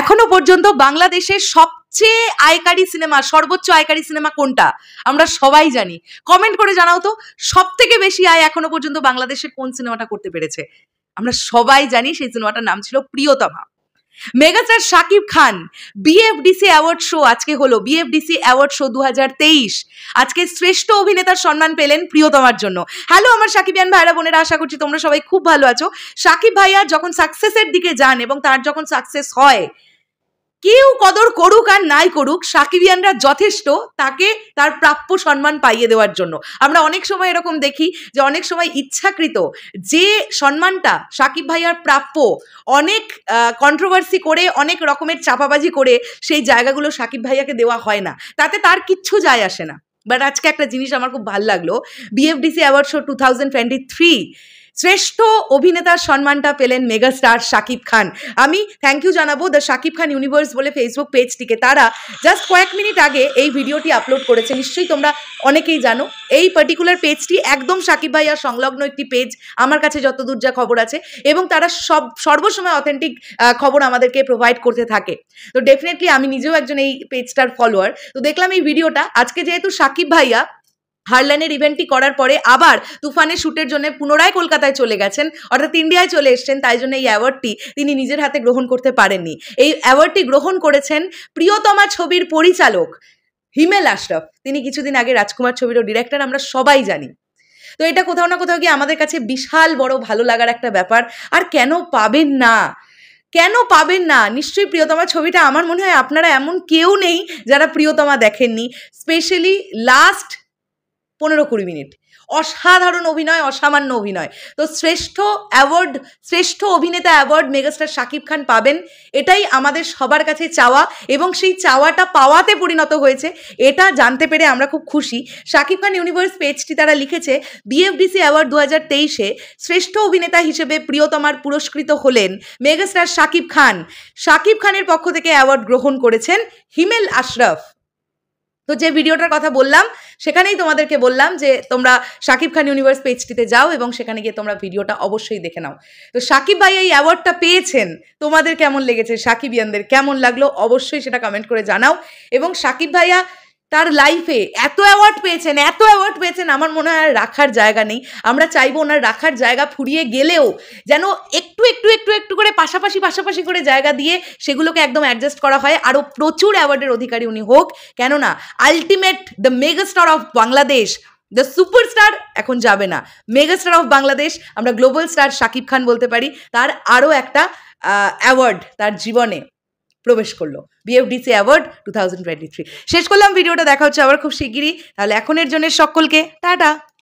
এখনো পর্যন্ত বাংলাদেশের সবচেয়ে আয়কারী সিনেমা সর্বোচ্চ আয়কারী সিনেমা কোনটা আমরা সবাই জানি কমেন্ট করে জানাও তো সব থেকে বেশি আয় এখনো পর্যন্ত বাংলাদেশের কোন সিনেমাটা করতে পেরেছে আমরা সবাই জানি সেই সিনেমাটার নাম ছিল Priyotoma megastar Shakib Khan BFDC award show আজকে হলো বিএফডিসি অ্যাওয়ার্ড শো দু আজকে শ্রেষ্ঠ অভিনেতার সম্মান পেলেন প্রিয়তমার জন্য হ্যালো আমার সাকিবিয়ান ভাইরা বোনের আশা করছি তোমরা সবাই খুব ভালো আছো সাকিব ভাইয়া যখন সাকসেসের দিকে যান এবং তার যখন সাকসেস হয় কেউ কদর করুক আর নাই করুক সাকিবিয়ানরা যথেষ্ট তাকে তার প্রাপ্য সম্মান পাইয়ে দেওয়ার জন্য আমরা অনেক সময় এরকম দেখি যে অনেক সময় ইচ্ছাকৃত যে সম্মানটা সাকিব ভাইয়ার প্রাপ্য অনেক কন্ট্রোভার্সি করে অনেক রকমের চাপাবাজি করে সেই জায়গাগুলো সাকিব ভাইয়াকে দেওয়া হয় না তাতে তার কিচ্ছু যায় আসে না বাট আজকে একটা জিনিস আমার খুব ভালো লাগলো BFDC award show two thousand twenty three শ্রেষ্ঠ অভিনেতার সম্মানটা পেলেন মেগাস্টার শাকিব খান আমি থ্যাংক ইউ জানাবো দ্য শাকিব খান ইউনিভার্স বলে ফেসবুক পেজটিকে তারা জাস্ট কয়েক মিনিট আগে এই ভিডিওটি আপলোড করেছে নিশ্চয়ই তোমরা অনেকেই জানো এই পার্টিকুলার পেজটি একদম শাকিব ভাইয়া সংলগ্ন একটি পেজ আমার কাছে যতদূর যা খবর আছে এবং তারা সব সর্বসময় অথেন্টিক খবর আমাদেরকে প্রোভাইড করতে থাকে তো ডেফিনেটলি আমি নিজেও একজন এই পেজটার ফলোয়ার তো দেখলাম এই ভিডিওটা আজকে যেহেতু শাকিব ভাইয়া হারলাইনের ইভেন্টটি করার পরে আবার তুফানের শ্যুটের জন্য পুনরায় কলকাতায় চলে গেছেন অর্থাৎ ইন্ডিয়ায় চলে এসছেন তাই জন্য এই অ্যাওয়ার্ডটি তিনি নিজের হাতে গ্রহণ করতে পারেননি এই অ্যাওয়ার্ডটি গ্রহণ করেছেন প্রিয়তমা ছবির পরিচালক হিমেল আশরফ তিনি কিছুদিন আগে রাজকুমার ছবিরও ডিরেক্টর আমরা সবাই জানি তো এটা কোথাও না কোথাও গিয়ে আমাদের কাছে বিশাল বড় ভালো লাগার একটা ব্যাপার আর কেন পাবেন না কেন পাবেন না নিশ্চয়ই প্রিয়তমা ছবিটা আমার মনে হয় আপনারা এমন কেউ নেই যারা প্রিয়তমা দেখেননি স্পেশালি লাস্ট পনেরো কুড়ি মিনিট অসাধারণ অভিনয় অসামান্য অভিনয় তো শ্রেষ্ঠ অ্যাওয়ার্ড শ্রেষ্ঠ অভিনেতা অ্যাওয়ার্ড মেগাস্টার শাকিব খান পাবেন এটাই আমাদের সবার কাছে চাওয়া এবং সেই চাওয়াটা পাওয়াতে পরিণত হয়েছে এটা জানতে পেরে আমরা খুব খুশি শাকিব খান ইউনিভার্স পেজটি তারা লিখেছে বিএফডিসি অ্যাওয়ার্ড দু হাজার তেইশে শ্রেষ্ঠ অভিনেতা হিসেবে প্রিয়তমার পুরস্কৃত হলেন মেগাস্টার শাকিব খান শাকিব খানের পক্ষ থেকে অ্যাওয়ার্ড গ্রহণ করেছেন হিমেল আশরাফ তো যে ভিডিওটার কথা বললাম সেখানেই তোমাদেরকে বললাম যে তোমরা শাকিব খান ইউনিভার্স পেজটিতে যাও এবং সেখানে গিয়ে তোমরা ভিডিওটা অবশ্যই দেখে নাও তো সাকিব ভাই এই অ্যাওয়ার্ডটা পেয়েছেন তোমাদের কেমন লেগেছে সাকিব ইয়ানদের কেমন লাগলো অবশ্যই সেটা কমেন্ট করে জানাও এবং সাকিব ভাইয়া তার লাইফে এত অ্যাওয়ার্ড পেয়েছেন এত অ্যাওয়ার্ড পেয়েছেন আমার মনে হয় আর রাখার জায়গা নেই আমরা চাইবো ওনার রাখার জায়গা ফুরিয়ে গেলেও যেন একটু একটু একটু একটু করে পাশাপাশি পাশাপাশি করে জায়গা দিয়ে সেগুলোকে একদম অ্যাডজাস্ট করা হয় আরও প্রচুর অ্যাওয়ার্ডের অধিকারী উনি হোক কেননা ultimate the megastar of Bangladesh the superstar এখন যাবে না মেগাস্টার অফ বাংলাদেশ আমরা গ্লোবাল স্টার শাকিব খান বলতে পারি তার আরও একটা অ্যাওয়ার্ড তার জীবনে প্রবেশ করলো BFDC award two thousand twenty three শেষ করলাম ভিডিওটা দেখা হচ্ছে আবার খুব শিগগিরই তাহলে এখনের জন্য সকলকে টাটা